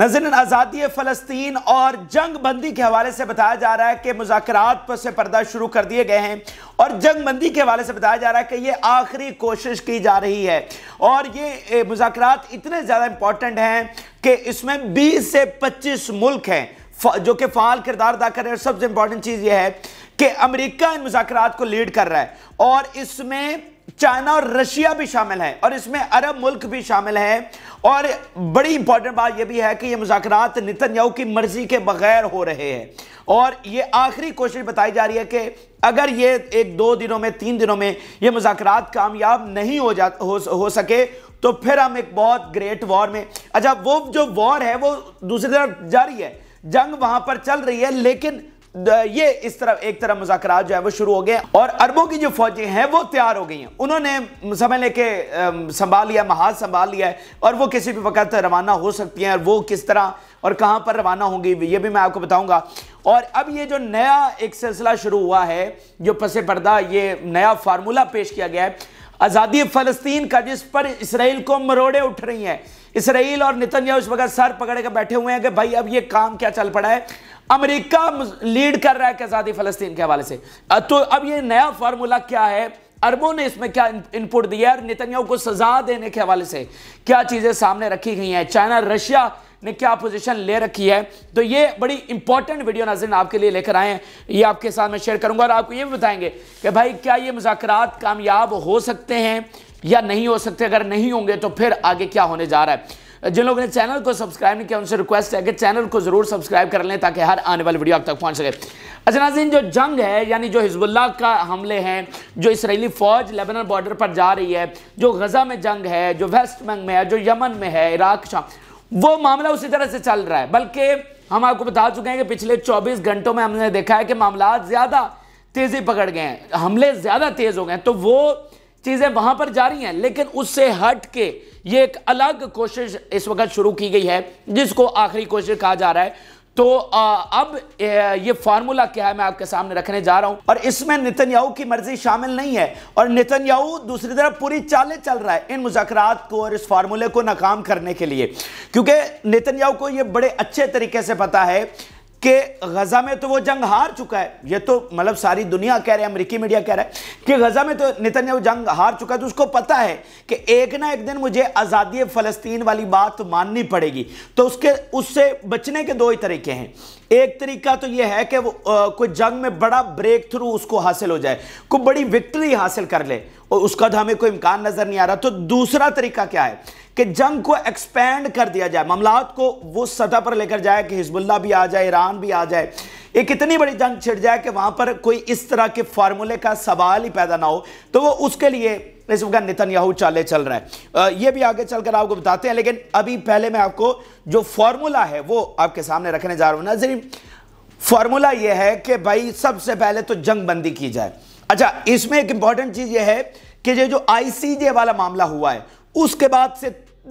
नजर आज़ादी फ़लस्तीन और जंग बंदी के हवाले से बताया जा रहा है कि मुजाकर पर से पर्दा शुरू कर दिए गए हैं और जंग बंदी के हवाले से बताया जा रहा है कि ये आखिरी कोशिश की जा रही है और ये मुजाकर इतने ज़्यादा इम्पॉर्टेंट हैं कि इसमें बीस से पच्चीस मुल्क हैं जो कि फ़ाल किरदार अदा कर रहे हैं सबसे इम्पॉर्टेंट चीज़ यह है कि अमरीका इन मुजाकर को लीड कर रहा है और इसमें चाइना और रशिया भी शामिल है और इसमें अरब मुल्क भी शामिल है और बड़ी इंपॉर्टेंट बात यह भी है कि ये मुजाकर नितनयाऊ की मर्जी के बगैर हो रहे हैं और ये आखिरी कोशिश बताई जा रही है कि अगर ये एक दो दिनों में तीन दिनों में ये मुजाकर कामयाब नहीं हो जा हो, हो सके तो फिर हम एक बहुत ग्रेट वॉर में अच्छा वो जो वॉर है वो दूसरी तरफ जारी है जंग वहां पर चल रही है लेकिन ये इस तरफ एक तरफ मुजाकर जो है वो शुरू हो गए और अरबों की जो फौजें हैं वो तैयार हो गई हैं उन्होंने समय लेके संभाल लिया महाज संभाल लिया है और वो किसी भी वक्त रवाना हो सकती हैं और वो किस तरह और कहाँ पर रवाना होंगी ये भी मैं आपको बताऊंगा और अब ये जो नया एक सिलसिला शुरू हुआ है जो पसे पर्दा ये नया फार्मूला पेश किया गया है आज़ादी फ़लस्तीन का जिस पर इसराइल को मरोड़े उठ रही हैं इसराइल और नितन्या उस वक्त सर पकड़ कर बैठे हुए हैं कि भाई अब ये काम क्या चल पड़ा है अमेरिका लीड कर रहा है आजादी फलस्तीन के हवाले से तो अब ये नया फार्मूला क्या है अरबों ने इसमें क्या इनपुट दिया है नितन्याहू को सजा देने के हवाले से क्या चीजें सामने रखी गई हैं चाइना रशिया ने क्या पोजीशन ले रखी है तो ये बड़ी इंपॉर्टेंट वीडियो नाजन आपके लिए लेकर आए हैं ये आपके साथ में शेयर करूंगा और आपको ये भी बताएंगे कि भाई क्या ये मुजाकर कामयाब हो सकते हैं या नहीं हो सकते अगर नहीं होंगे तो फिर आगे क्या होने जा रहा है जिन लोगों ने चैनल को सब्सक्राइब नहीं किया उनसे रिक्वेस्ट है कि चैनल को ज़रूर सब्सक्राइब कर लें ताकि हर आने वाली वीडियो आप तक पहुँच सके अच्छा नाजीन जो जंग है यानी जो हिजबुल्ला का हमले हैं जो इसराइली फ़ौज लेबनान बॉर्डर पर जा रही है जो गज़ा में जंग है जो वेस्ट बंग में है जो यमन में है इराक शाम वो मामला उसी तरह से चल रहा है बल्कि हम आपको बता चुके हैं कि पिछले चौबीस घंटों में हमने देखा है कि मामला ज़्यादा तेज़ी पकड़ गए हैं हमले ज़्यादा तेज़ हो गए तो वो चीज़ें वहाँ पर जारी हैं लेकिन उससे हट के ये एक अलग कोशिश इस वक्त शुरू की गई है जिसको आखिरी कोशिश कहा जा रहा है तो अब ये फार्मूला क्या है मैं आपके सामने रखने जा रहा हूं और इसमें नितनयाहू की मर्जी शामिल नहीं है और नितनयाहू दूसरी तरफ पूरी चालें चल रहा है इन मुजात को और इस फार्मूले को नाकाम करने के लिए क्योंकि नितिन को ये बड़े अच्छे तरीके से पता है कि गजा में तो वो जंग हार चुका है ये तो मतलब सारी दुनिया कह रहे हैं अमरीकी मीडिया कह रहा है कि गजा में तो नितन्या जंग हार चुका है तो उसको पता है कि एक ना एक दिन मुझे आज़ादी फ़लस्तीन वाली बात माननी पड़ेगी तो उसके उससे बचने के दो ही तरीके हैं एक तरीका तो यह है कि वो कोई जंग में बड़ा ब्रेक थ्रू उसको हासिल हो जाए कोई बड़ी विक्ट्री हासिल कर ले और उसका तो हमें कोई इम्कान नजर नहीं आ रहा तो दूसरा तरीका क्या है कि जंग को एक्सपेंड कर दिया जाए मामलात को वो सतह पर लेकर जाए कि हिजबुल्ला भी आ जाए ईरान भी आ जाए एक इतनी बड़ी जंग छिड़ जाए कि वहां पर कोई इस तरह के फार्मूले का सवाल ही पैदा ना हो तो वो उसके लिए इसमें का नितन याहू चाले चल रहा है ये भी आगे चलकर आपको बताते हैं लेकिन अभी पहले मैं आपको जो फार्मूला है वो आपके सामने रखने जा रहा हूं नाजरीन फार्मूला यह है कि भाई सबसे पहले तो जंग बंदी की जाए अच्छा इसमें एक इंपॉर्टेंट चीज़ यह है कि ये जो आईसीजे वाला मामला हुआ है उसके बाद से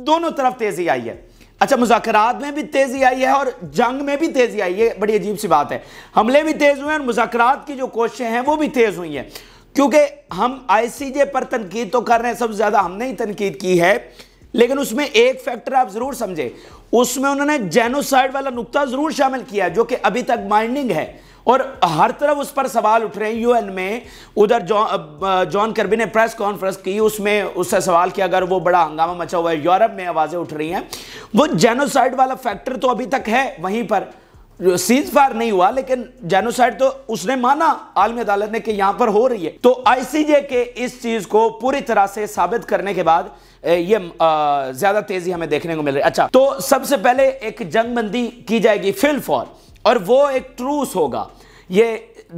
दोनों तरफ तेजी आई है अच्छा मुजाकर में भी तेजी आई है और जंग में भी तेजी आई है बड़ी अजीब सी बात है हमले भी तेज हुए हैं और मुजाकरात की जो कोशिशें हैं वो भी तेज हुई हैं क्योंकि हम आईसीजे पर तनकीद तो कर रहे हैं सबसे ज्यादा हमने ही तनकीद की है लेकिन उसमें एक फैक्टर आप जरूर समझे उसमें उन्होंने जेनोसाइड वाला नुकता जरूर शामिल किया जो कि अभी तक माइंडिंग है और हर तरफ उस पर सवाल उठ रहे हैं यूएन में उधर जॉन जॉन कर्बी ने प्रेस कॉन्फ्रेंस की उसमें उससे सवाल किया अगर वो बड़ा हंगामा मचा हुआ है यूरोप में आवाज़ें उठ रही हैं वो जेनोसाइड वाला फैक्टर तो अभी तक है वहीं पर सीज फायर नहीं हुआ लेकिन जेनोसाइड तो उसने माना आलमी अदालत ने कि यहां पर हो रही है तो आईसीजे के इस चीज को पूरी तरह से साबित करने के बाद ये ज्यादा तेजी हमें देखने को मिल रही है अच्छा तो सबसे पहले एक जंगबंदी की जाएगी फिल फॉर और वो एक ट्रूस होगा ये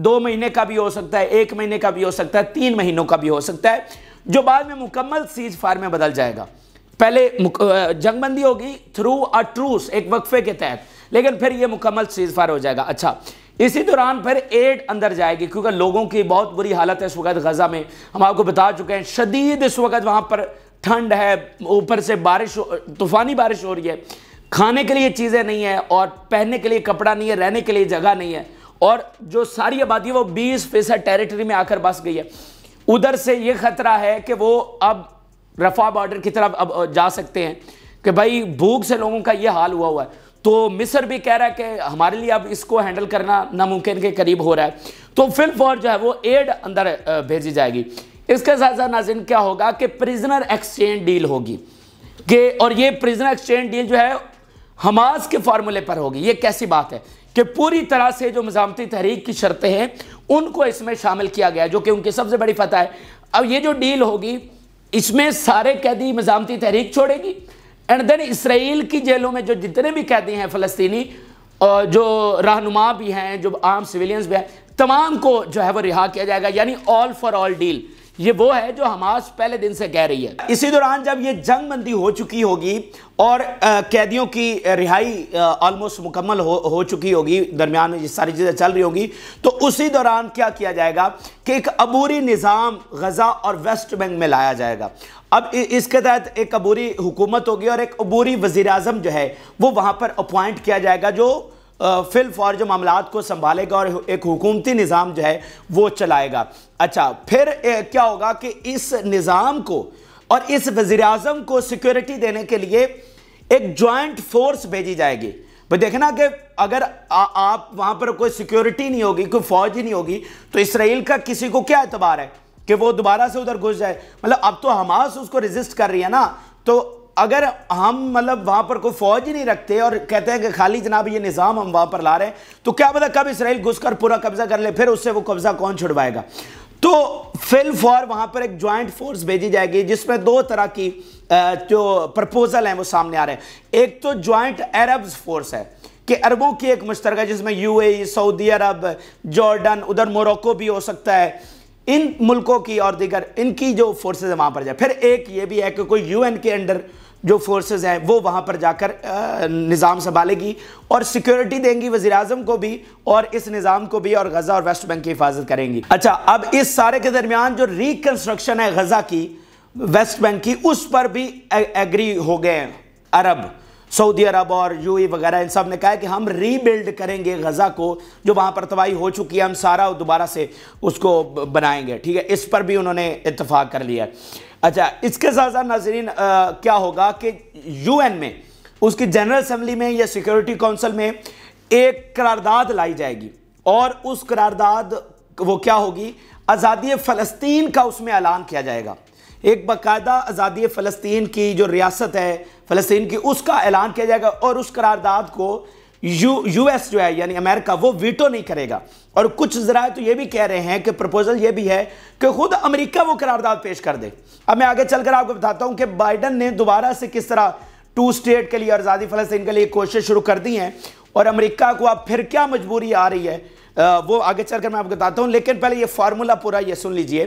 दो महीने का भी हो सकता है एक महीने का भी हो सकता है तीन महीनों का भी हो सकता है जो बाद में मुकम्मल सीज फार में बदल जाएगा पहले जंगबंदी होगी थ्रू अ ट्रूस एक वक्फे के तहत लेकिन फिर ये मुकम्मल सीज फार हो जाएगा अच्छा इसी दौरान फिर एड अंदर जाएगी क्योंकि लोगों की बहुत बुरी हालत है इस वक्त गज़ा में हम आपको बता चुके हैं शदीद इस वक्त वहाँ पर ठंड है ऊपर से बारिश तूफ़ानी बारिश हो रही है खाने के लिए चीज़ें नहीं है और पहनने के लिए कपड़ा नहीं है रहने के लिए जगह नहीं है और जो सारी आबादी वो बीस फीसद टेरिटरी में आकर बस गई है उधर से ये खतरा है कि वो अब रफा बॉर्डर की तरफ अब जा सकते हैं कि भाई भूख से लोगों का ये हाल हुआ हुआ है तो मिस्र भी कह रहा है कि हमारे लिए अब इसको हैंडल करना नामुमकिन के करीब हो रहा है तो फिल फॉर जो है वो एड अंदर भेजी जाएगी इसके साथ साथ नाजिन क्या होगा कि प्रिजनर एक्सचेंज डील होगी के और ये प्रिजनर एक्सचेंज डील जो है हमास के फार्मूले पर होगी ये कैसी बात है कि पूरी तरह से जो मजामती तहरीक की शर्तें हैं उनको इसमें शामिल किया गया जो कि उनकी सबसे बड़ी फतह है अब ये जो डील होगी इसमें सारे कैदी मजामती तहरीक छोड़ेगी एंड देन इसराइल की जेलों में जो जितने भी कैदी हैं फ़लस्तनी और जो रहनुमा भी हैं जो आम सिविलियंस भी हैं तमाम को जो है वो रिहा किया जाएगा यानी ऑल फॉर ऑल डील ये वो है जो हमास पहले दिन से कह रही है इसी दौरान जब ये जंग बंदी हो चुकी होगी और कैदियों की रिहाई ऑलमोस्ट मुकम्मल हो हो चुकी होगी दरमियान में ये सारी चीज़ें चल रही होगी तो उसी दौरान क्या किया जाएगा कि एक अबूरी निज़ाम गज़ा और वेस्ट बैंक में लाया जाएगा अब इसके तहत एक अबूरी हुकूमत होगी और एक अबूरी वजीर अजम जो है वो वहाँ पर अपॉइंट किया जाएगा जो फिल जो मामला को संभालेगा और एक हुकूमती निज़ाम जो है वो चलाएगा अच्छा फिर क्या होगा कि इस निज़ाम को और इस वज़ी अजम को सिक्योरिटी देने के लिए एक जॉइंट फोर्स भेजी जाएगी पर देखना कि अगर आ, आप वहाँ पर कोई सिक्योरिटी नहीं होगी कोई फौज ही नहीं होगी तो इसराइल का किसी को क्या एतबार है कि वो दोबारा से उधर घुस जाए मतलब अब तो हमास उसको रजिस्ट कर रही है ना तो अगर हम मतलब वहां पर कोई फौज ही नहीं रखते और कहते हैं कि खाली जनाब ये निज़ाम हम वहां पर ला रहे हैं तो क्या पता कब इसराइल घुसकर पूरा कब्जा कर ले फिर उससे वो कब्जा कौन छुड़वाएगा तो फिल फॉर वहां पर एक ज्वाइंट फोर्स भेजी जाएगी जिसमें दो तरह की जो प्रपोजल हैं वो सामने आ रहे हैं एक तो ज्वाइंट अरब फोर्स है कि अरबों की एक है जिसमें यू सऊदी अरब जॉर्डन उधर मोरक्को भी हो सकता है इन मुल्कों की और दीगर इनकी जो फोर्सेज वहां पर जाए फिर एक ये भी है कि कोई यूएन के अंडर जो फोर्सेस हैं वो वहाँ पर जाकर निज़ाम संभालेगी और सिक्योरिटी देंगी वजी अजम को भी और इस निज़ाम को भी और गज़ा और वेस्ट बैंक की हिफाजत करेंगी अच्छा अब इस सारे के दरमियान जो रिकन्स्ट्रक्शन है गज़ा की वेस्ट बैंक की उस पर भी एग्री हो गए हैं अरब सऊदी अरब और यू e वगैरह इन सब ने कहा है कि हम रीबिल्ड करेंगे गज़ा को जो वहाँ पर तबाही हो चुकी है हम सारा दोबारा से उसको बनाएंगे ठीक है इस पर भी उन्होंने इतफाक़ कर लिया है अच्छा इसके साथ साथ नाजरीन क्या होगा कि यूएन में उसकी जनरल असम्बली में या सिक्योरिटी काउंसिल में एक करारदाद लाई जाएगी और उस करारदाद वो क्या होगी आज़ादी फ़लस्तीन का उसमें ऐलान किया जाएगा एक बाकायदा आज़ादी फ़लस्तीन की जो रियासत है फ़लस्तीन की उसका ऐलान किया जाएगा और उस करारदाद को यू यूएस जो है यानी अमेरिका वो वीटो नहीं करेगा और कुछ जरा तो ये भी कह रहे हैं कि प्रपोजल ये भी है कि खुद अमेरिका वो करारदाद पेश कर दे अब मैं आगे चलकर आपको बताता हूं कि बाइडन ने दोबारा से किस तरह टू स्टेट के लिए और आज़ादी फलस्तीन के लिए कोशिश शुरू कर दी है और अमरीका को अब फिर क्या मजबूरी आ रही है वो आगे चलकर मैं आपको बताता हूँ लेकिन पहले ये फार्मूला पूरा ये सुन लीजिए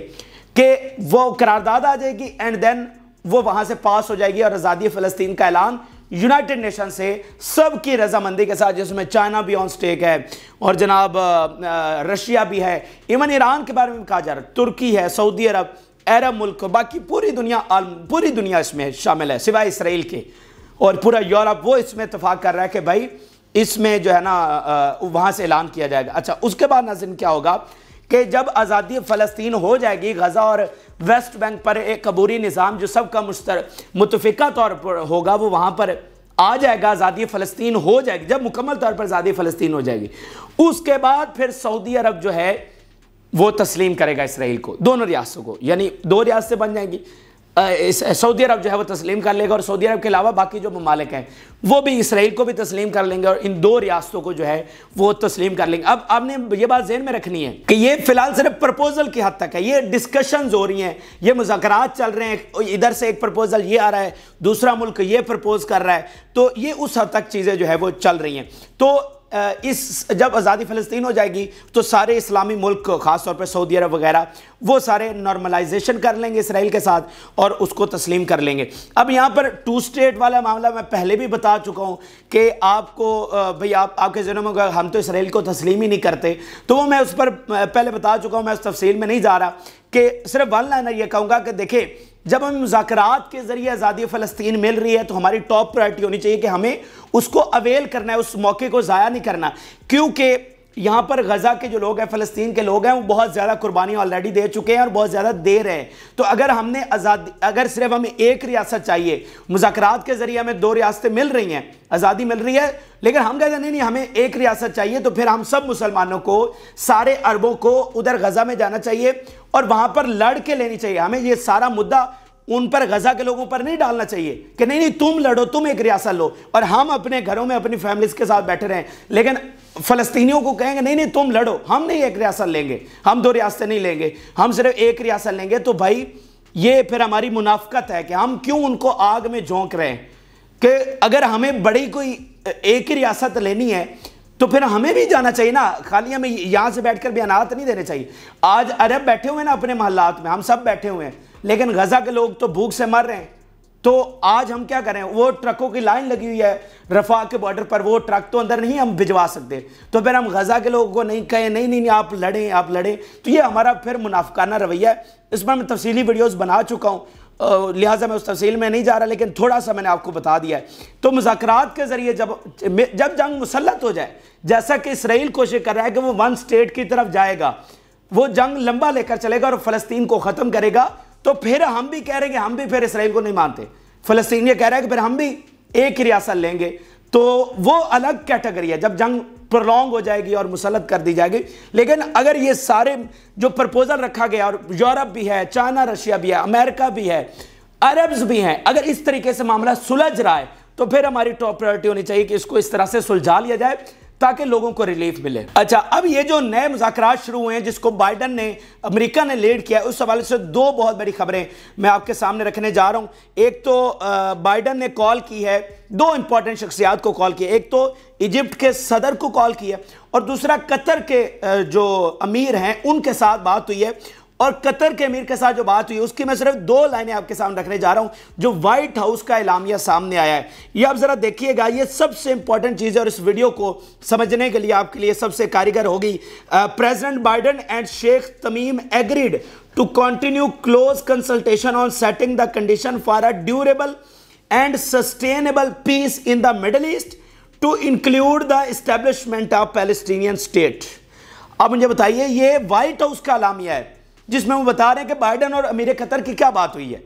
कि वो करारदाद आ जाएगी एंड देन वो वहां से पास हो जाएगी और आज़ादी फ़लस्तीन का ऐलान यूनाइटेड नेशन से सबकी रजामंदी के साथ जिसमें चाइना भी ऑन स्टेक है और जनाब रशिया भी है इवन ईरान के बारे में कहा जा रहा है तुर्की है सऊदी अरब अरब मुल्क बाकी पूरी दुनिया पूरी दुनिया इसमें शामिल है सिवाय इसराइल के और पूरा यूरोप वो इसमें इतफाक़ कर रहा है कि भाई इसमें जो है ना वहाँ से ऐलान किया जाएगा अच्छा उसके बाद नजर क्या होगा कि जब आज़ादी फ़लस्तीन हो जाएगी गज़ा और वेस्ट बैंक पर एक कबूरी निज़ाम जो सबका मुश्तर मुतफ़ा तौर पर होगा वो वहाँ पर आ जाएगा आज़ादी फ़लस्तीन हो जाएगी जब मुकम्मल तौर पर आज़ादी फ़लस्तीन हो जाएगी उसके बाद फिर सऊदी अरब जो है वो तस्लीम करेगा इसराइल को दोनों रियासतों को यानी दो रियासतें बन जाएंगी सऊदी अरब जो है वो तस्लीम कर लेगा और सऊदी अरब के अलावा बाकी जो ममालिक हैं वो भी इसराइल को भी तस्लीम कर लेंगे और इन दो रियासतों को जो है वो तस्लीम कर लेंगे अब आपने ये बात जहन में रखनी है कि ये फिलहाल सिर्फ प्रपोजल की हद तक है ये डिस्कशन हो रही हैं ये मुजाकर चल रहे हैं इधर से एक प्रपोजल ये आ रहा है दूसरा मुल्क ये प्रपोज कर रहा है तो ये उस हद तक चीज़ें जो है वो चल रही हैं तो इस जब आज़ादी फ़लस्तीन हो जाएगी तो सारे इस्लामी मुल्क ख़ासतौर पर सऊदी अरब वगैरह वो सारे नॉर्मलाइजेशन कर लेंगे इसराइल के साथ और उसको तस्लीम कर लेंगे अब यहाँ पर टू स्टेट वाला मामला मैं पहले भी बता चुका हूँ कि आपको भाई आप आपके जहनों में हम तो इसराइल को तस्लीम ही नहीं करते तो वो मैं उस पर पहले बता चुका हूँ मैं उस तफसील में नहीं जा रहा कि सिर्फ वन लाइनर ये कहूँगा कि देखें जब हमें मुजात के ज़रिए आज़ादी फ़लस्तीन मिल रही है तो हमारी टॉप प्रायरिटी होनी चाहिए कि हमें उसको अवेल करना है उस मौके को ज़ाया नहीं करना क्योंकि यहाँ पर गज़ा के जो लोग हैं फ़लस्तीन के लोग हैं वो बहुत ज़्यादा कुर्बानी ऑलरेडी दे चुके हैं और बहुत ज़्यादा दे रहे हैं तो अगर हमने आज़ादी अगर सिर्फ हमें एक रियासत चाहिए मुजाकर के ज़रिए हमें दो रियासतें मिल रही हैं आज़ादी मिल रही है लेकिन हम कहते हैं नहीं नहीं हमें एक रियासत चाहिए तो फिर हम सब मुसलमानों को सारे अरबों को उधर गज़ा में जाना चाहिए और वहाँ पर लड़ के लेनी चाहिए हमें ये सारा मुद्दा उन पर गजा के लोगों पर नहीं डालना चाहिए कि नहीं नहीं तुम लड़ो तुम एक रियासत लो और हम अपने घरों में अपनी फैमिलीज के साथ बैठे रहें लेकिन फलस्तीनियों को कहेंगे नहीं नहीं तुम लड़ो हम नहीं एक रियासत लेंगे हम दो रियासतें नहीं लेंगे हम सिर्फ एक रियासत लेंगे तो भाई ये फिर हमारी मुनाफ्त है कि हम क्यों उनको आग में झोंक रहे हैं कि अगर हमें बड़ी कोई एक ही रियासत लेनी है तो फिर हमें भी जाना चाहिए ना खाली हमें यहाँ से बैठकर बयानात नहीं देने चाहिए आज अरब बैठे हुए हैं ना अपने मोहल्लात में हम सब बैठे हुए हैं लेकिन गजा के लोग तो भूख से मर रहे हैं तो आज हम क्या करें वो ट्रकों की लाइन लगी हुई है रफा के बॉर्डर पर वो ट्रक तो अंदर नहीं हम भिजवा सकते तो फिर हम गज़ा के लोगों को नहीं कहें नहीं नहीं नहीं आप लड़ें आप लड़ें तो ये हमारा फिर मुनाफकाना रवैया है इस पर मैं तफसीली वीडियोस बना चुका हूँ लिहाजा मैं उस तफसील में नहीं जा रहा लेकिन थोड़ा सा मैंने आपको बता दिया है तो मुजाकर के ज़रिए जब जब जंग मुसलत हो जाए जैसा कि इसराइल कोशिश कर रहा है कि वो वन स्टेट की तरफ जाएगा वो जंग लंबा लेकर चलेगा और फ़लस्तीन को ख़त्म करेगा तो फिर हम भी कह रहे हैं कि हम भी फिर इसराइल को नहीं मानते फलस्तीन ये कह रहा है कि फिर हम भी एक ही रियासत लेंगे तो वो अलग कैटेगरी है जब जंग प्रोलॉन्ग हो जाएगी और मुसलत कर दी जाएगी लेकिन अगर ये सारे जो प्रपोजल रखा गया और यूरोप भी है चाइना रशिया भी है अमेरिका भी है अरब्स भी हैं अगर इस तरीके से मामला सुलझ रहा है तो फिर हमारी टॉप प्रायोरिटी होनी चाहिए कि इसको इस तरह से सुलझा लिया जाए ताकि लोगों को रिलीफ मिले अच्छा अब ये जो नए मुजाकर शुरू हुए हैं जिसको बाइडन ने अमेरिका ने लीड किया उस हवाले से दो बहुत बड़ी खबरें मैं आपके सामने रखने जा रहा हूँ एक तो बाइडन ने कॉल की है दो इंपॉर्टेंट शख्सियात को कॉल किया एक तो इजिप्ट के सदर को कॉल किया और दूसरा कतर के जो अमीर हैं उनके साथ बात हुई है और कतर के अमीर के साथ जो बात हुई उसकी मैं सिर्फ दो लाइनें आपके सामने रखने जा रहा हूं जो व्हाइट हाउस का इलामिया सामने आया है ये आप जरा देखिएगा ये सबसे इंपॉर्टेंट चीज है और इस वीडियो को समझने के लिए आपके लिए सबसे कारीगर होगी president Biden and Sheikh Tamim agreed to continue close consultation on setting the condition for a durable and sustainable peace in the Middle East to include the establishment of Palestinian state आप मुझे बताइए ये white house का अलामिया है जिसमें वो बता रहे हैं कि बाइडन और अमीर कतर की क्या बात हुई है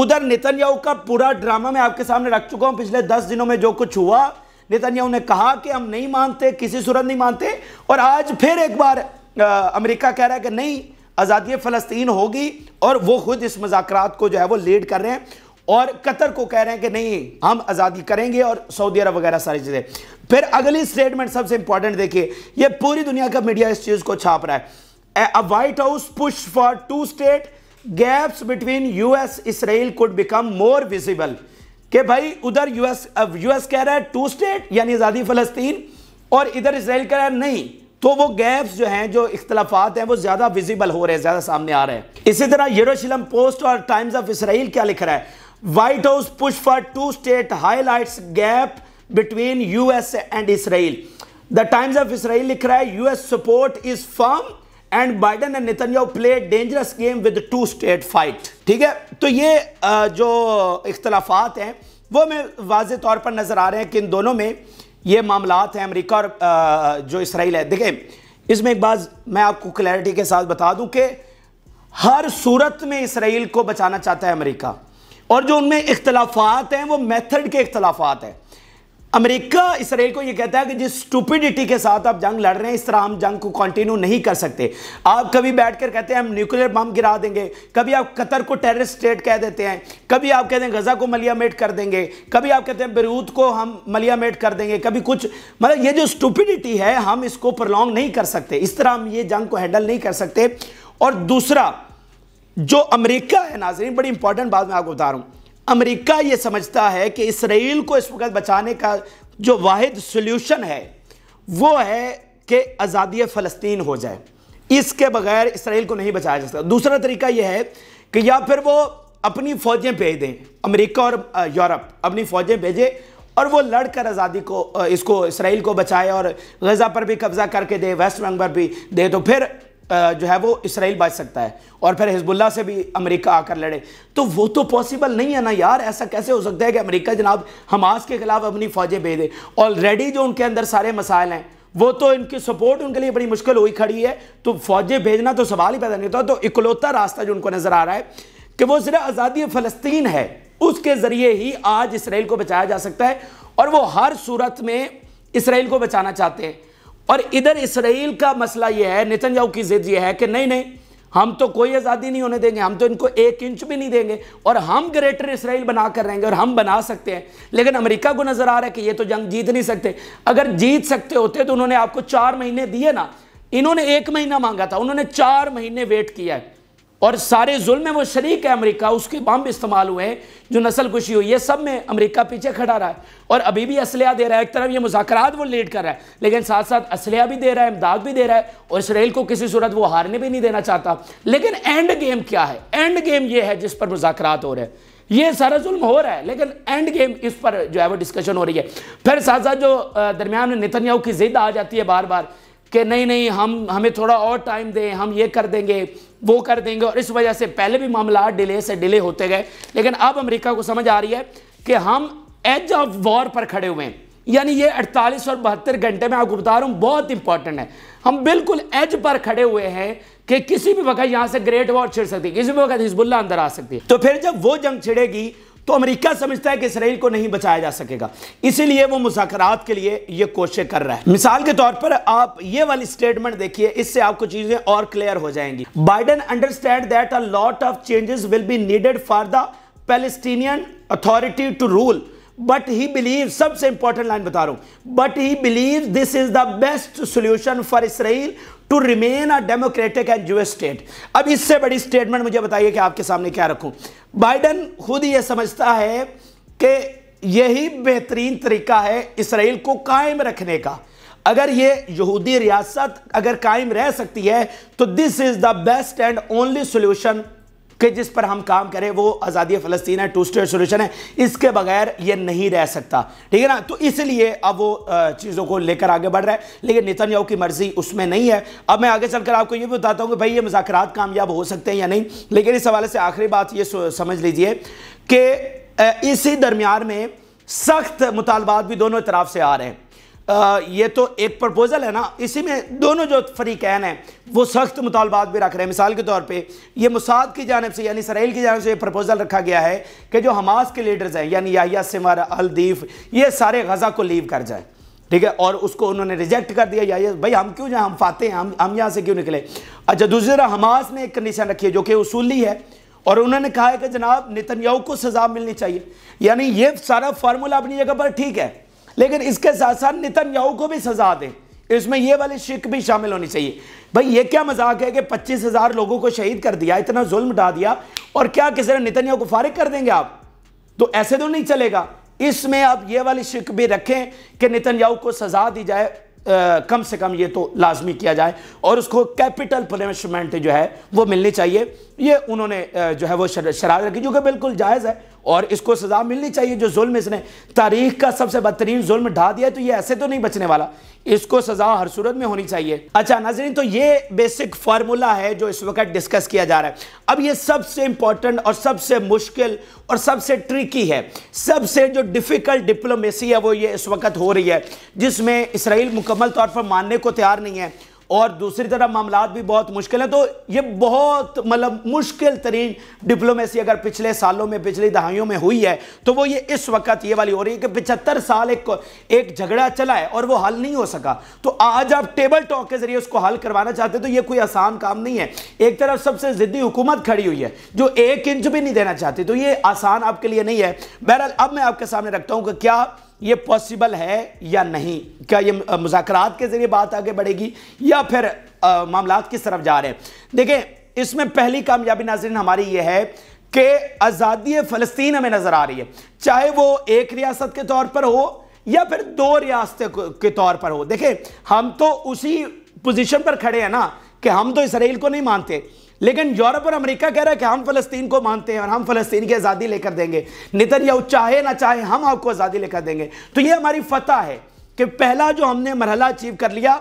उधर नेतन्याहू का पूरा ड्रामा मैं आपके सामने रख चुका हूं पिछले दस दिनों में जो कुछ हुआ नेतन्याहू ने कहा कि हम नहीं मानते किसी सूरत नहीं मानते और आज फिर एक बार अमेरिका कह रहा है कि नहीं आज़ादी फ़लस्तीन होगी और वो खुद इस मजाक को जो है वो लीड कर रहे हैं और कतर को कह रहे हैं कि नहीं हम आज़ादी करेंगे और सऊदी अरब वगैरह सारी चीज़ें फिर अगली स्टेटमेंट सबसे इंपॉर्टेंट देखिए ये पूरी दुनिया का मीडिया इस चीज़ को छाप रहा है a White House push for two state gaps between US Israel could become more visible भाई उधर यूएस यूएस कह रहा है टू स्टेट यानी आज़ादी फ़लस्तीन और इधर इसराइल कह रहा है नहीं तो वो गैप्स जो हैं जो इख्तलाफात हैं वो ज़्यादा विजिबल हो रहे हैं ज़्यादा सामने आ रहे हैं इसी तरह यरूशलेम पोस्ट और टाइम्स ऑफ इसराइल क्या लिख रहा है White House push for two state highlights gap between US and Israel the Times of Israel लिख रहा है US support is firm and Biden and Netanyahu play dangerous game with two state fight ठीक है तो ये जो इख्तलाफात हैं वो हमें वाज तौर पर नज़र आ रहे हैं कि इन दोनों में ये मामला हैं अमरीका और जो इसराइल है देखें इसमें एक बात मैं आपको क्लैरिटी के साथ बता दूँ कि हर सूरत में इसराइल को बचाना चाहता है अमरीका और जो उनमें इख्तलाफात हैं वो मेथड के इख्तलाफात हैं अमेरिका इसराइल को ये कहता है कि जिस स्टूपिडिटी के साथ आप जंग लड़ रहे हैं इस तरह हम जंग को कंटिन्यू नहीं कर सकते आप कभी बैठकर कहते हैं हम न्यूक्लियर बम गिरा देंगे कभी आप कतर को टेररिस्ट स्टेट कह देते हैं कभी आप कहते हैं गजा को मलियामेट कर देंगे कभी आप कहते हैं बरूद को हम मलियामेट कर देंगे कभी कुछ मतलब ये जो स्टूपिडिटी है हम इसको प्रलॉन्ग नहीं कर सकते इस तरह हम ये जंग को हैंडल नहीं कर सकते और दूसरा जो अमरीका है नाजरीन बड़ी इंपॉर्टेंट बात मैं आपको बता रहा हूँ अमेरिका ये समझता है कि इसराइल को इस वक्त बचाने का जो वाद सोल्यूशन है वो है कि आज़ादी फ़लस्तीन हो जाए इसके बगैर इसराइल को नहीं बचाया जा सकता दूसरा तरीका यह है कि या फिर वो अपनी फ़ौजें भेज दें अमेरिका और यूरोप अपनी फ़ौजें भेजें और वो लड़कर आज़ादी को इसको इसराइल को बचाए और गज़ा पर भी कब्ज़ा करके दे वेस्ट बैंक पर भी दे तो फिर जो है वो इसराइल बच सकता है और फिर हिजबुल्ला से भी अमेरिका आकर लड़े तो वो तो पॉसिबल नहीं है ना यार ऐसा कैसे हो सकता है कि अमेरिका जनाब हमास के खिलाफ अपनी फौजें भेजे ऑलरेडी जो उनके अंदर सारे मसाइल हैं वो तो इनकी सपोर्ट उनके लिए बड़ी मुश्किल हुई खड़ी है तो फौजें भेजना तो सवाल ही पैदा नहीं होता तो इकलौता रास्ता जो उनको नज़र आ रहा है कि वो सिर्फ आज़ादी फ़लस्तीन है उसके ज़रिए ही आज इसराइल को बचाया जा सकता है और वो हर सूरत में इसराइल को बचाना चाहते हैं और इधर इसराइल का मसला यह है जाऊ की जिद यह है कि नहीं नहीं हम तो कोई आज़ादी नहीं होने देंगे हम तो इनको एक इंच भी नहीं देंगे और हम ग्रेटर इसराइल बना कर रहेंगे और हम बना सकते हैं लेकिन अमेरिका को नज़र आ रहा है कि ये तो जंग जीत नहीं सकते अगर जीत सकते होते तो उन्होंने आपको चार महीने दिए ना इन्होंने एक महीना मांगा था उन्होंने चार महीने वेट किया है और सारे जुल्म में वो शरीक है अमेरिका उसके बम इस्तेमाल हुए हैं जो नस्ल कुशी हुई है सब में अमेरिका पीछे खड़ा रहा है और अभी भी असलिया दे रहा है एक तरफ ये मुजाकर वो लीड कर रहा है लेकिन साथ साथ असलिया भी दे रहा है इमदाद भी दे रहा है और इसराइल को किसी सूरत वो हारने भी नहीं देना चाहता लेकिन एंड गेम क्या है एंड गेम ये है जिस पर मुजाकर हो रहे हैं ये सारा जुल्म हो रहा है लेकिन एंड गेम इस पर जो है वो डिस्कशन हो रही है फिर साथ साथ जो दरमियान में नितन्याहू की जिद आ जाती है बार बार कि नहीं नहीं हम हमें थोड़ा और टाइम दें हम ये कर देंगे वो कर देंगे और इस वजह से पहले भी मामला डिले से डिले होते गए लेकिन अब अमेरिका को समझ आ रही है कि हम एज ऑफ वॉर पर खड़े हुए हैं यानी ये 48 और बहत्तर घंटे में आपको बता रहा हूँ बहुत इंपॉर्टेंट है हम बिल्कुल एज पर खड़े हुए हैं कि किसी भी वक्त यहाँ से ग्रेट वॉर छिड़ सकती है किसी भी वक्त हिजबुल्ला अंदर आ सकती है तो फिर जब वो जंग छिड़ेगी तो अमेरिका समझता है कि इसराइल को नहीं बचाया जा सकेगा इसीलिए वो मुजाकरात के लिए ये कोशिश कर रहा है मिसाल के तौर पर आप ये वाली स्टेटमेंट देखिए इससे आपको चीजें और क्लियर हो जाएंगी Biden understand that a lot of changes will be needed for the Palestinian authority to rule but he believe सबसे इंपॉर्टेंट लाइन बता रहा हूं but he believe this is the best solution for Israel to remain a democratic and Jewish state अब इससे बड़ी statement मुझे बताइए कि आपके सामने क्या रखूं बाइडन खुद ये समझता है कि यही बेहतरीन तरीका है इसराइल को कायम रखने का अगर ये यहूदी रियासत अगर कायम रह सकती है तो this is the best and only solution कि जिस पर हम काम करें वो आज़ादी फ़लस्तीन है टू स्टेट सोल्यूशन है इसके बगैर ये नहीं रह सकता ठीक है ना तो इसलिए अब वो चीज़ों को लेकर आगे बढ़ रहा है लेकिन नितनयाहू की मर्ज़ी उसमें नहीं है अब मैं आगे चलकर आपको ये भी बताता हूँ कि भाई ये मुजाकर कामयाब हो सकते हैं या नहीं लेकिन इस हवाले से आखिरी बात ये समझ लीजिए कि इसी दरमियान में सख्त मुतालबात भी दोनों तरफ से आ रहे हैं आ, ये तो एक प्रपोज़ल है ना इसी में दोनों जो फरीकैन हैं वो सख्त मुतालबात भी रख रहे हैं मिसाल के तौर पे ये मुसाद की जानब से यानी इसराइल की जानब से ये प्रपोज़ल रखा गया है कि जो हमास के लीडर्स हैं यानी याया सिमर अलदीफ ये सारे गज़ा को लीव कर जाएँ ठीक है और उसको उन्होंने रिजेक्ट कर दिया या भाई हम क्यों जाए हम फाते हैं हम हम यहाँ से क्यों निकले अच्छा दूसरी तरह हमास ने एक कंडीशन रखी है जो कि उसूली है और उन्होंने कहा है कि जनाब नितनयाहू को सज़ा मिलनी चाहिए यानी ये सारा फार्मूला अपनी जगह पर ठीक है लेकिन इसके साथ साथ नितन याहू को भी सजा दें इसमें ये वाली शिक भी शामिल होनी चाहिए भाई ये क्या मजाक है कि पच्चीस हज़ार लोगों को शहीद कर दिया इतना जुल्म डा दिया और क्या किसी ने याहू को फारिग कर देंगे आप तो ऐसे तो नहीं चलेगा इसमें आप ये वाली शिक भी रखें कि याहू को सजा दी जाए आ, कम से कम ये तो लाजमी किया जाए और उसको कैपिटल पनिशमेंट जो है वो मिलनी चाहिए ये उन्होंने जो है वो शरारत रखी जो कि बिल्कुल जायज़ है और इसको सजा मिलनी चाहिए जो जुल्म इसने तारीख का सबसे बदतरीन जुल्म ढा दिया तो ये ऐसे तो नहीं बचने वाला इसको सजा हर सूरत में होनी चाहिए अच्छा नाजरीन तो ये बेसिक फार्मूला है जो इस वक्त डिस्कस किया जा रहा है अब ये सबसे इंपॉर्टेंट और सबसे मुश्किल और सबसे ट्रिकी है सबसे जो डिफ़िकल्ट डिप्लोमेसी है वो ये इस वक्त हो रही है जिसमें इसराइल मुकम्मल तौर पर मानने को तैयार नहीं है और दूसरी तरफ मामला भी बहुत मुश्किल है तो ये बहुत मतलब मुश्किल तरीन डिप्लोमेसी अगर पिछले सालों में पिछली दहाइयों में हुई है तो वो ये इस वक्त ये वाली हो रही है कि पिछहत्तर साल एक एक झगड़ा चला है और वो हल नहीं हो सका तो आज आप टेबल टॉक के जरिए उसको हल करवाना चाहते तो ये कोई आसान काम नहीं है एक तरफ सबसे ज़िद्दी हुकूमत खड़ी हुई है जो एक इंच भी नहीं देना चाहती तो ये आसान आपके लिए नहीं है बहरहाल अब मैं आपके सामने रखता हूँ कि क्या ये पॉसिबल है या नहीं क्या ये मुजात के ज़रिए बात आगे बढ़ेगी या फिर मामला किस तरफ जा रहे हैं देखें इसमें पहली कामयाबी नाजरन हमारी ये है कि आज़ादी फ़लस्तीन हमें नज़र आ रही है चाहे वो एक रियासत के तौर पर हो या फिर दो रियासतें के तौर पर हो देखें हम तो उसी पोजीशन पर खड़े हैं ना कि हम तो इसराइल को नहीं मानते लेकिन यूरोप और अमेरिका कह रहा है कि हम फलस्तीन को मानते हैं और हम फलस्तीन की आज़ादी लेकर देंगे नितन या चाहे ना चाहे हम आपको आज़ादी लेकर देंगे तो यह हमारी फतह है कि पहला जो हमने मरहला अचीव कर लिया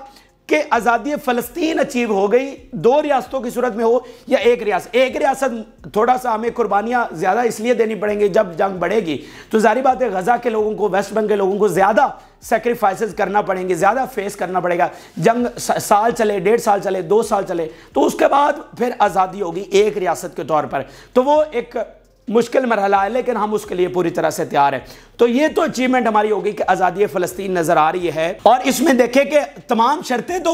कि आज़ादी फ़लस्तीन अचीव हो गई दो रियासतों की सूरत में हो या एक रियासत एक रियासत थोड़ा सा हमें कुर्बानियाँ ज़्यादा इसलिए देनी पड़ेंगी जब जंग बढ़ेगी तो जारी बात है गज़ा के लोगों को वेस्ट बंग के लोगों को ज़्यादा सेक्रीफाइस करना पड़ेंगे ज़्यादा फेस करना पड़ेगा जंग साल चले डेढ़ साल चले दो साल चले तो उसके बाद फिर आज़ादी होगी एक रियासत के तौर पर तो वो एक मुश्किल मरहला है लेकिन हम उसके लिए पूरी तरह से तैयार हैं तो ये तो अचीवमेंट हमारी होगी कि आज़ादी फ़लस्तीन नज़र आ रही है और इसमें देखें कि तमाम शर्तें तो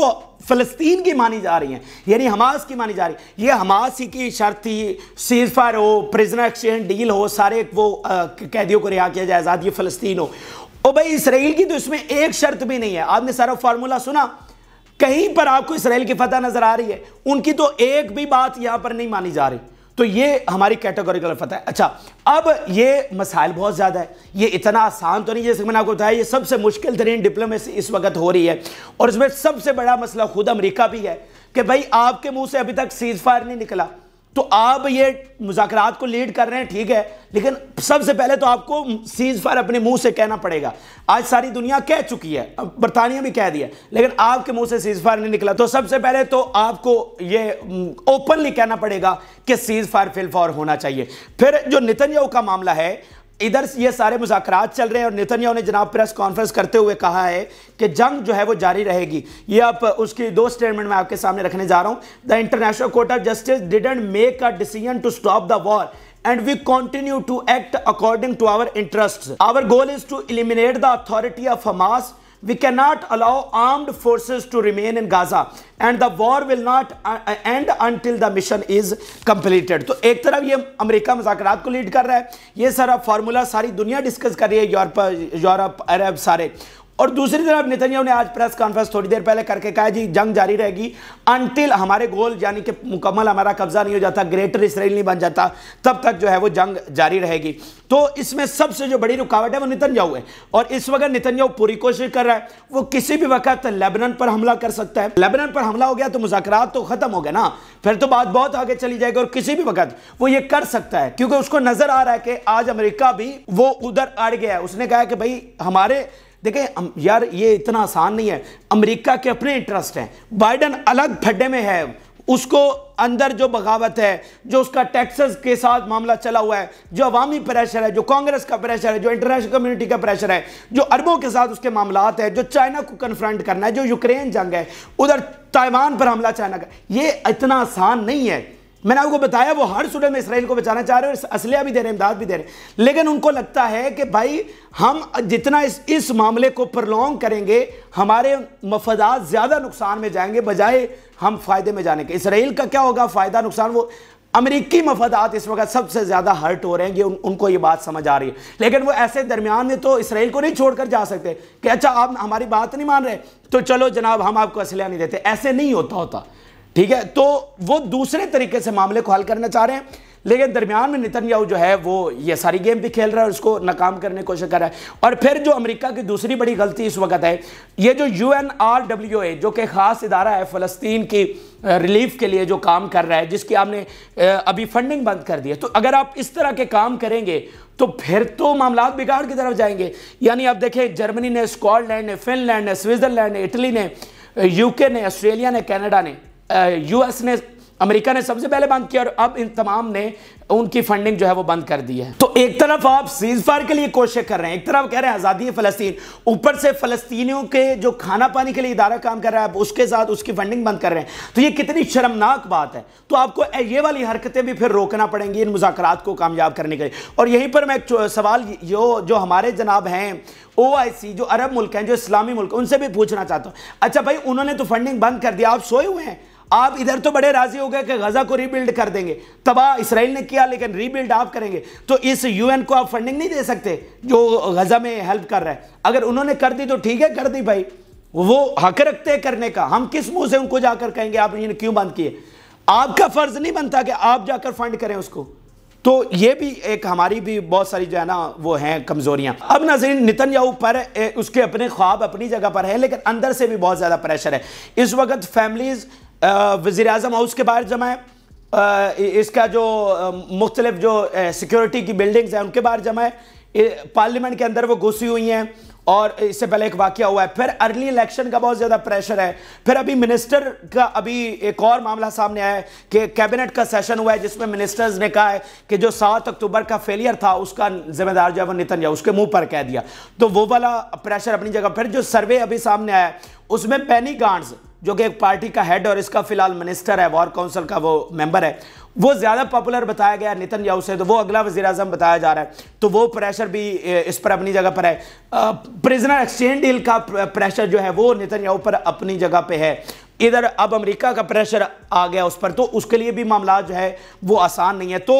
फ़लस्तीन की मानी जा रही हैं यानी हमास की मानी जा रही है ये हमास ही की शर्त थी सीज फायर हो प्रिजनर एक्सचेंज डील हो सारे वो कैदियों को रिहा किया जाए आज़ादी फ़लस्तीन हो और भाई इसराइल की तो इसमें एक शर्त भी नहीं है आपने सारा फार्मूला सुना कहीं पर आपको इसराइल की फतह नज़र आ रही है उनकी तो एक भी बात यहाँ पर नहीं मानी जा रही तो ये हमारी कैटेगोरिकल अल्फत है अच्छा अब ये मसाइल बहुत ज़्यादा है ये इतना आसान तो नहीं जैसे मैंने आपको बताया ये सबसे मुश्किल तरीन डिप्लोमेसी इस वक्त हो रही है और इसमें सबसे बड़ा मसला खुद अमरीका भी है कि भाई आपके मुंह से अभी तक सीज फायर नहीं निकला तो आप ये मुजाकर को लीड कर रहे हैं ठीक है लेकिन सबसे पहले तो आपको सीज फायर अपने मुंह से कहना पड़ेगा आज सारी दुनिया कह चुकी है अब बरतानिया भी कह दिया लेकिन आपके मुंह से सीज फायर नहीं निकला तो सबसे पहले तो आपको ये ओपनली कहना पड़ेगा कि सीज फायर फिल फॉर होना चाहिए फिर जो नितिन का मामला है इधर ये सारे मुजाकर चल रहे हैं और नितन्याहू ने जनाब प्रेस कॉन्फ्रेंस करते हुए कहा है कि जंग जो है वो जारी रहेगी ये आप उसकी दो स्टेटमेंट में आपके सामने रखने जा रहा हूँ the International Court of Justice didn't make a decision to stop the war and we continue to act according to our interest our goal is to eliminate the authority of Hamas we cannot allow armed forces to remain in Gaza and the war will not end until the mission is completed. to ek taraf ye america मुजाकर ko lead kar raha hai ye sara formula sari duniya discuss kar rahi hai europe europe arab sare और दूसरी तरफ Netanyahu ने आज press conference थोड़ी देर पहले करके कहा जी जंग जारी रहेगी अंटिल हमारे गोल यानी कि मुकम्मल हमारा कब्जा नहीं हो जाता ग्रेटर इसराइल नहीं बन जाता तब तक जो है वो जंग जारी रहेगी तो इसमें सबसे जो बड़ी रुकावट है वो नितन्याहू है और इस वक्त नितन्याहू पूरी कोशिश कर रहा है वो किसी भी वक्त लेबनन पर हमला कर सकता है लेबनन पर हमला हो गया तो मुजाकर तो खत्म हो गया ना फिर तो बात बहुत आगे चली जाएगी और किसी भी वक्त वो ये कर सकता है क्योंकि उसको नजर आ रहा है कि आज अमेरिका भी वो उधर अड़ गया है उसने कहा कि भाई हमारे देखें यार ये इतना आसान नहीं है अमेरिका के अपने इंटरेस्ट हैं बाइडन अलग फड्डे में है उसको अंदर जो बगावत है जो उसका टैक्सेस के साथ मामला चला हुआ है जो अवामी प्रेशर है जो कांग्रेस का प्रेशर है जो इंटरनेशनल कम्युनिटी का प्रेशर है जो अरबों के साथ उसके मामला है जो चाइना को कन्फ्रंट करना है जो यूक्रेन जंग है उधर ताइवान पर हमला चाइना का ये इतना आसान नहीं है मैंने आपको बताया वो हर सूरत में इसराइल को बचाना चाह रहे हैं और असलिया भी दे रहे हैं इमदाद भी दे रहे हैं लेकिन उनको लगता है कि भाई हम जितना इस इस मामले को प्रलोंग करेंगे हमारे मफदात ज़्यादा नुकसान में जाएंगे बजाय हम फ़ायदे में जाने के इसराइल का क्या होगा फ़ायदा नुकसान वो अमरीकी मफदात इस वक्त सबसे ज़्यादा हर्ट हो रहे हैं ये उन, उनको ये बात समझ आ रही है लेकिन वो ऐसे दरमियान में तो इसराइल को नहीं छोड़कर जा सकते कि अच्छा आप हमारी बात नहीं मान रहे तो चलो जनाब हम आपको असलिया नहीं देते ऐसे नहीं होता होता ठीक है तो वो दूसरे तरीके से मामले को हल करना चाह रहे हैं लेकिन दरमियान में नितनयाहू जो है वो ये सारी गेम भी खेल रहा है और उसको नाकाम करने की कोशिश कर रहा है और फिर जो अमेरिका की दूसरी बड़ी गलती इस वक्त है ये जो यू जो कि ख़ास इदारा है फ़लस्तीन की रिलीफ के लिए जो काम कर रहा है जिसकी आपने अभी फंडिंग बंद कर दी है तो अगर आप इस तरह के काम करेंगे तो फिर तो मामला बिगाड़ की तरफ जाएंगे यानी आप देखें जर्मनी ने स्कॉटलैंड ने फिनलैंड ने स्विट्ज़रलैंड ने इटली ने यूके ने ऑस्ट्रेलिया ने कैनेडा ने यूएस ने अमेरिका ने सबसे पहले बंद किया और अब इन तमाम ने उनकी फंडिंग जो है वो बंद कर दी है तो एक तरफ आप सीज फायर के लिए कोशिश कर रहे हैं एक तरफ कह रहे हैं आज़ादी फलस्तीन ऊपर से फलस्तीनियों के जो खाना पानी के लिए इदारा काम कर रहा है उसके साथ उसकी फंडिंग बंद कर रहे हैं तो ये कितनी शर्मनाक बात है तो आपको ये वाली हरकतें भी फिर रोकना पड़ेंगी इन मुजाकर को कामयाब करने के लिए और यहीं पर मैं सवाल यो जो हमारे जनाब हैं ओ जो अरब मुल्क हैं जो इस्लामी मुल्क उनसे भी पूछना चाहता हूँ अच्छा भाई उन्होंने तो फंडिंग बंद कर दिया आप सोए हुए हैं आप इधर तो बड़े राजी हो गए कि गजा को रीबिल्ड कर देंगे तबाह इसराइल ने किया लेकिन रीबिल्ड आप करेंगे तो इस यूएन को आप फंडिंग नहीं दे सकते जो गजा में हेल्प कर रहा है अगर उन्होंने कर दी तो ठीक है कर दी भाई वो हक रखते हैं करने का हम किस मुंह से उनको जाकर कहेंगे आप इन्हें क्यों बंद किए आपका फर्ज नहीं बनता कि आप जाकर फंड करें उसको तो ये भी एक हमारी भी बहुत सारी जो है ना वो हैं कमजोरियां अब नजर नितन याऊ पर उसके अपने ख्वाब अपनी जगह पर है लेकिन अंदर से भी बहुत ज़्यादा प्रेशर है इस वक्त फैमिलीज़ वजीर अजम हाउस के बाहर जमा है इसका जो मुख्तलिफ जो सिक्योरिटी की बिल्डिंग्स हैं उनके बाहर जमा है पार्लियामेंट के अंदर वो घुसी हुई हैं और इससे पहले एक वाक्य हुआ है फिर अर्ली इलेक्शन का बहुत ज़्यादा प्रेशर है फिर अभी मिनिस्टर का अभी एक और मामला सामने आया है कि कैबिनेट का सेशन हुआ है जिसमें मिनिस्टर्स ने कहा है कि जो सात अक्टूबर का फेलियर था उसका जिम्मेदार जो है वो नितिन उसके मुंह पर कह दिया तो वो वाला प्रेशर अपनी जगह फिर जो सर्वे अभी सामने आया उसमें पैनी गांड्स जो कि एक पार्टी का हेड और इसका फिलहाल मिनिस्टर है वॉर काउंसिल का वो मेंबर है वो ज़्यादा पॉपुलर बताया गया नितिन याऊ से तो वो अगला वजी अजम बताया जा रहा है तो वो प्रेशर भी इस पर अपनी जगह पर है प्रिजनर एक्सचेंज डील का प्रेशर जो है वो नितिन याऊ पर अपनी जगह पे है इधर अब अमेरिका का प्रेशर आ गया उस पर तो उसके लिए भी मामला जो है वो आसान नहीं है तो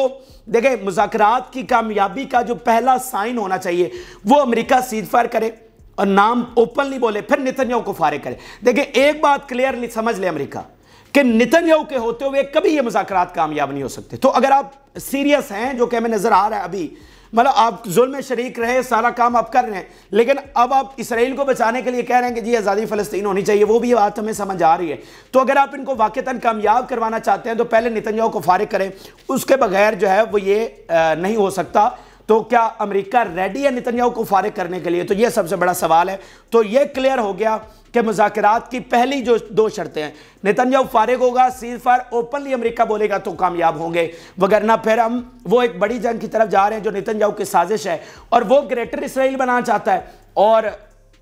देखें मुजाकर की कामयाबी का जो पहला साइन होना चाहिए वो अमरीका सीज फायर करे અ નામ ઓપનલી બોલે پھر નિતન્યો કો ફારે કરે દેખે એક વાત ક્લિયરલી સમજી લે અમેરિકા કે નિતન્યો કે હોતે હુએ કભી યે મઝાકરાત કਾਮયબ નહીં હો સકતે તો અગર આપ સિરિયસ હે જો કેમે નજર આ રહા હે અભી મતલબ આપ zulm મે શરીક રહે સાલા કામ અપ કર રહે લેકિન અબ આપ ઇઝરાયેલ કો બચાને કે લિયે કહે રહે હે કે જી આઝાદી ફલસ્તીન હોની ચાહીએ વો ભી વાત હમે સમજા આ રહી હે તો અગર આપ ઇનકો વાક્યત કਾਮયબ કરવાના ચાહતે હે તો પહેલે નિતન્યો કો ફારે કરે ઉસકે બગૈર જો હે વો યે નહીં હો સકતા तो क्या अमेरिका रेडी है नितन्याहू को फारिग करने के लिए तो ये सबसे बड़ा सवाल है तो ये क्लियर हो गया कि मुजात की पहली जो दो शर्तें हैं नितन्याहू फारिग होगा सीज फायर ओपनली अमेरिका बोलेगा तो कामयाब होंगे वगरना फिर हम वो एक बड़ी जंग की तरफ जा रहे हैं जो नितन्याहू की साजिश है और वो ग्रेटर इसराइल बनाना चाहता है और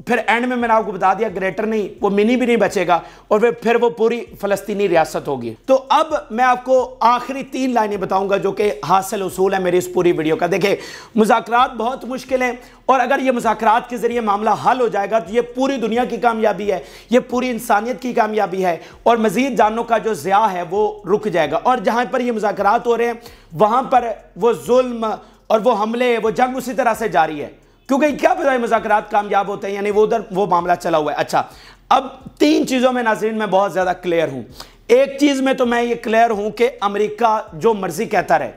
फिर एंड में मैंने आपको बता दिया ग्रेटर नहीं वो मिनी भी नहीं बचेगा और फिर फिर वो पूरी फलस्तीनी रियासत होगी तो अब मैं आपको आखिरी तीन लाइनें बताऊंगा जो कि हासिल उसूल है मेरी इस पूरी वीडियो का देखिए मुजाकर बहुत मुश्किल है और अगर ये मुजाकर के ज़रिए मामला हल हो जाएगा तो ये पूरी दुनिया की कामयाबी है ये पूरी इंसानियत की कामयाबी है और मज़ीद जानों का जो ज़्या है वो रुक जाएगा और जहाँ पर ये मुजाकर हो रहे हैं वहाँ पर वो जुल्म और वो हमले वो जंग उसी तरह से जारी है क्योंकि क्या पता है मुजाकर कामयाब होते हैं यानी वो उधर वो मामला चला हुआ है अच्छा अब तीन चीज़ों में नाजरीन में बहुत ज़्यादा क्लियर हूँ एक चीज़ में तो मैं ये क्लियर हूँ कि अमेरिका जो मर्जी कहता रहे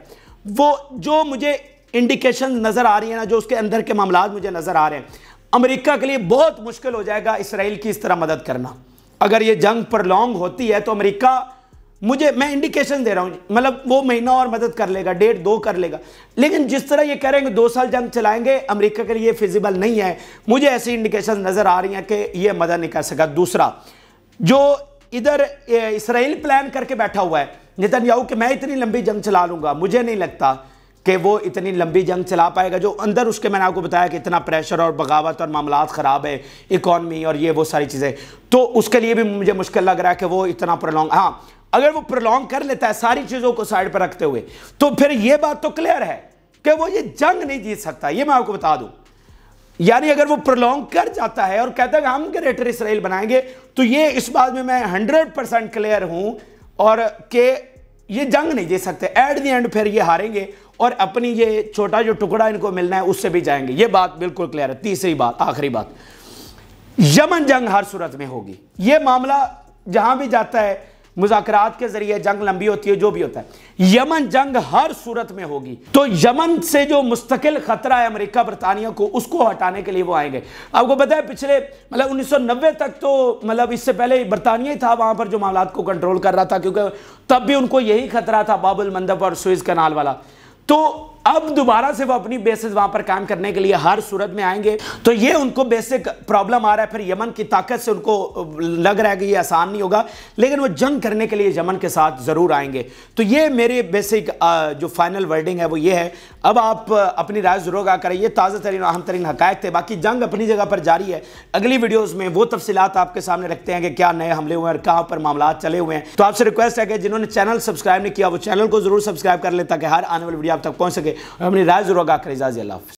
वो जो मुझे इंडिकेशन नज़र आ रही है ना जो उसके अंदर के मामला मुझे नज़र आ रहे हैं अमेरिका के लिए बहुत मुश्किल हो जाएगा इसराइल की इस तरह मदद करना अगर ये जंग पर लॉन्ग होती है तो अमरीका मुझे मैं इंडिकेशन दे रहा हूँ मतलब वो महीना और मदद कर लेगा डेढ़ दो कर लेगा लेकिन जिस तरह ये कह रहे हैं दो साल जंग चलाएंगे अमेरिका के लिए फिजिबल नहीं है मुझे ऐसी इंडिकेशन नज़र आ रही हैं कि ये मदद नहीं कर सका दूसरा जो इधर इसराइल प्लान करके बैठा हुआ है नितन याहू कि मैं इतनी लंबी जंग चला लूँगा मुझे नहीं लगता कि वो इतनी लंबी जंग चला पाएगा जो अंदर उसके मैंने आपको बताया कि इतना प्रेशर और बगावत और मामला ख़राब है इकॉनमी और ये वो सारी चीज़ें तो उसके लिए भी मुझे मुश्किल लग रहा है कि वो इतना प्रोलॉन्ग हाँ अगर वो प्रोलॉन्ग कर लेता है सारी चीज़ों को साइड पर रखते हुए तो फिर ये बात तो क्लियर है कि वो ये जंग नहीं जीत सकता ये मैं आपको बता दूं यानी अगर वो प्रोलॉन्ग कर जाता है और कहता है हम ग्रेटर इसराइल बनाएंगे तो ये इस बात में मैं हंड्रेड परसेंट क्लियर हूं और के ये जंग नहीं जीत सकते एट दी एंड फिर ये हारेंगे और अपनी ये छोटा जो टुकड़ा इनको मिलना है उससे भी जाएंगे ये बात बिल्कुल क्लियर है तीसरी बात आखिरी बात यमन जंग हर सूरत में होगी ये मामला जहां भी जाता है मुजाकर के जरिए जंग लंबी होती है जो भी होता है यमन जंग हर सूरत में होगी तो यमन से जो मुस्तकिल खतरा है अमेरिका बरतानिया को उसको हटाने के लिए वो आएंगे आपको पता है पिछले मतलब 1990 तक तो मतलब इससे पहले बरतानिया ही था वहां पर जो मामला को कंट्रोल कर रहा था क्योंकि तब भी उनको यही खतरा था बाबुल मंदब और स्विज कनाल वाला तो अब दोबारा से वो अपनी बेसिस वहां पर काम करने के लिए हर सूरत में आएंगे तो ये उनको बेसिक प्रॉब्लम आ रहा है फिर यमन की ताकत से उनको लग रहा है कि ये आसान नहीं होगा लेकिन वो जंग करने के लिए यमन के साथ ज़रूर आएंगे तो ये मेरे बेसिक जो फाइनल वर्डिंग है वो ये है अब आप अपनी राय ज़रूर आ करें ये ताज़ा तरीन अहम तरीन हकायक थे बाकी जंग अपनी जगह पर जारी है अगली वीडियोज़ में वो तफसीत आपके सामने रखते हैं कि क्या नए हमले हुए हैं और कहाँ पर मामला चले हुए हैं तो आपसे रिक्वेस्ट है कि जिन्होंने चैनल सब्सक्राइब नहीं किया वो चैनल को ज़रूर सब्सक्राइब कर ले ताकि हर आने वाली वीडियो आप तक पहुँच सके हमने राज रोगा करेजाज अल्लाह